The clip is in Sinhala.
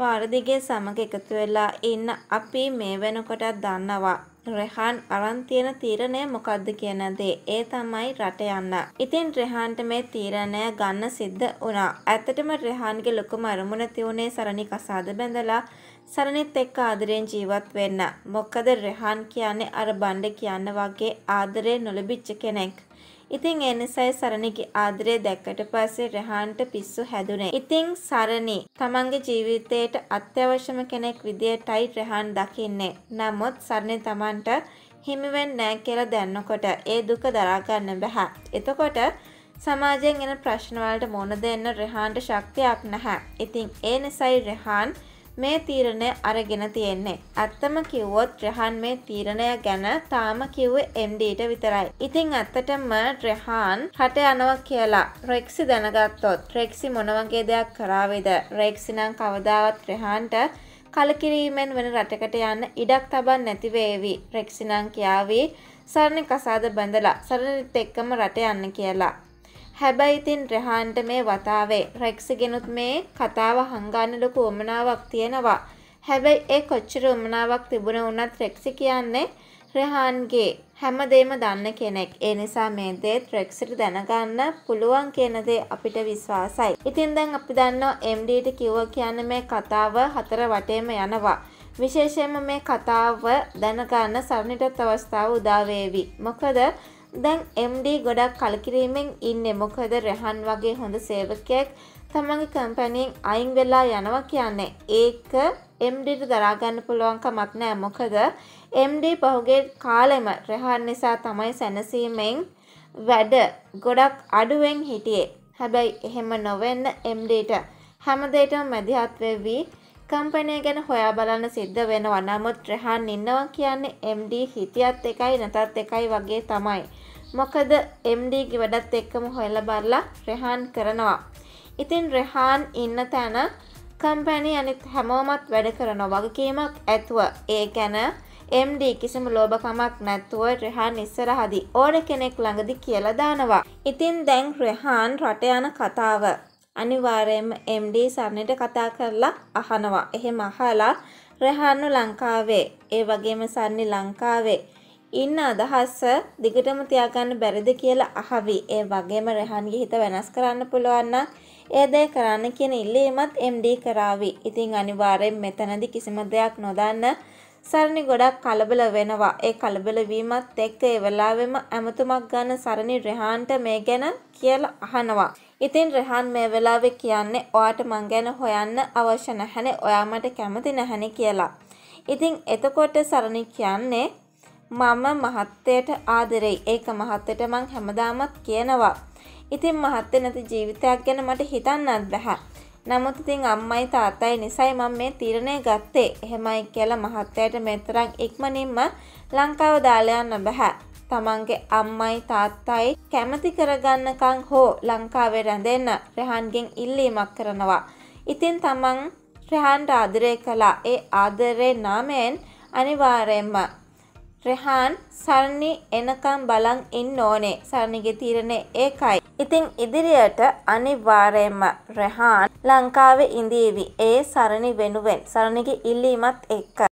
පාරදිගේ සමග එකතු වෙලා ඉන්න අපි මේ වෙනකොට දන්නවා රෙහාන් අරන් තියෙන තීරණය මොකද්ද කියන දේ. ඒ තමයි රට යන්න. ඉතින් රෙහාන්ට මේ තීරණය ගන්න සිද්ධ වුණා. ඇත්තටම රෙහාන්ගේ ලොකුම අරමුණ තියුනේ සරණි කසාද බැඳලා සරණිත් එක්ක ආදරයෙන් ජීවත් වෙන්න. මොකද රෙහාන් කියන්නේ අර බණ්ඩ කියන්න වගේ ආදරේ නොලැබිච්ච කෙනෙක්. ඉතින් ඒ නිසායි සරණිගේ ආදරය දැක්කට පස්සේ රහාන්ට පිස්සු හැදුනේ. ඉතින් සරණි තමන්ගේ ජීවිතයට අත්‍යවශ්‍යම කෙනෙක් විදියටයි රහාන් දකින්නේ. නමුත් සරණි තමන්ට හිමිවෙන්නේ නැහැ කියලා දැනනකොට ඒ දුක දරා ගන්න බෑ. එතකොට සමාජයෙන් එන ප්‍රශ්න වලට මුහුණ දෙන්න රහාන්ට ශක්තියක් නැහැ. ඉතින් ඒ නිසායි රහාන් මේ තීරණය අරගෙන තියෙන්නේ. ඇත්තම කිව්වොත් රෙහන් මේ තීරණය ගැන තාම කිව්වේ MDට විතරයි. ඉතින් ඇත්තටම රෙහන් රට යනවා කියලා රෙක්සි දැනගත්තොත් රෙක්සි මොන වගේ දෙයක් කරාවේද? රෙක්සි නම් කවදාවත් රෙහන්ට කලකිරීමෙන් වෙන රටකට යන්න ඉඩක් තබන් නැති වේවි. රෙක්සිනං කියාවි සරණ කසාද බඳලා සරණත් එක්කම රට යන්න කියලා. හැබැයි ඉතින් රෙහාන්ට මේ වතාවේ රෙක්ස් ගෙනුත් මේ කතාව හංගන්න ලොකු උමනාවක් තියෙනවා. හැබැයි ඒ කොච්චර උමනාවක් තිබුණ වුණත් රෙක්සි කියන්නේ රෙහාන්ගේ හැමදේම දන්න කෙනෙක්. ඒ නිසා මේ දේත් රෙක්සිට දැනගන්න පුළුවන් කියන දේ අපිට විශ්වාසයි. ඉතින් දැන් අපි දන්නවා MDට කිව්ව කියන්නේ මේ කතාව හතර වටේම යනවා. විශේෂයෙන්ම මේ කතාව දැනගන්න සරණිටත් අවස්ථාව උදා වේවි. මොකද දැන් MD ගොඩක් කලකිරීමෙන් ඉන්න මොකද රැහන් වගේ හොඳ සේවකයක් තමන්ගේ කම්පැනීෙන් අයින් වෙලා යනවා කියන්නේ ඒක MDට දරාගන්න පුළුවන්කමක් නෑ මොකද MD පහුගේ කාලෙම රැහන් නිසා තමයි සැනසීමෙන් වැඩ ගොඩක් අඩුවෙන් හිටියේ හැබැයි එහෙම නොවෙන්න MDට හැමදේටම මැදිහත් වෙවී කම්පනය ගැන හොයා බලන්න සිද්ධ වෙනවා. නමුත් රෙහන් ඉන්නවා කියන්නේ MD හිතියත් එකයි නැතත් එකයි වගේ තමයි. මොකද MDගේ වැඩත් එක්කම හොයලා බලලා රෙහන් කරනවා. ඉතින් රෙහන් ඉන්න තැන කම්පැනි අනිත් හැමෝමත් වැඩ කරන වගකීමක් ඇතුව. ඒ ගැන MD කිසිම ලෝභකමක් නැතුව රෙහාන් ඉස්සරහදී ඕන කෙනෙක් ළඟදි කියලා දානවා. ඉතින් දැන් රෙහාන් රට යන කතාව අනිවාර්යයෙන්ම MD සරණට කතා කරලා අහනවා. එහෙම අහලා රහන්නු ලංකාවේ ඒ වගේම සන්නි ලංකාවේ ඉන්න අදහස දිගටම තියාගන්න බැරිද කියලා අහවි. ඒ වගේම රහන්ගේ හිත වෙනස් කරන්න පුළුවන් ඒ දේ කරන්න කියන ඉල්ලීමත් MD කරાવી. ඉතින් අනිවාර්යෙන් මෙතනදි කිසිම දෙයක් නොදන්න සරණි ගොඩක් කලබල වෙනවා. ඒ කලබල වීමත් එක්ක ඒ වෙලාවෙම ඇමතුමක් ගන්න සරණි රෙහාන්ට මේ ගැන කියලා අහනවා. ඉතින් රෙහන් මේ වෙලාවේ කියන්නේ ඔයාට මං ගැන හොයන්න අවශ්‍ය නැහැනේ ඔයා මට කැමති නැහැනේ කියලා. ඉතින් එතකොට සරණි කියන්නේ මම මහත්තයට ආදරෙයි. ඒක මහත්තයට මං හැමදාමත් කියනවා. ඉතින් මහත්තේ නැති ජීවිතයක් ගැන මට හිතන්නත් බැහැ. නමුත් ඉතින් අම්මයි තාත්තයි නිසයි මම මේ තීරණය ගත්තේ. එහෙමයි කියලා මහත්තයාට මෙතරම් ඉක්මනින්ම ලංකාව දාලා යන්න බෑ. තමන්ගේ අම්මයි තාත්තයි කැමති කරගන්නකං හෝ ලංකාවේ රැඳෙන්න රැහන්ගෙන් ඉල්ලීමක් කරනවා. ඉතින් තමන් රැහන්ට ආදරය කලා ඒ ආදරේ නාමයෙන් අනිවාරයෙන්ම. රෙහාන් සරණි එනකම් බලන් ඉන්න ඕනේ සරණිගේ තීරණය ඒකයි. ඉතින් ඉදිරියට අනිවාරයෙන්ම රෙහාන් ලංකාවේ ඉඳීවි ඒ සරණි වෙනුවෙන් සරණිගේ ඉල්ලීමත් එක්ක.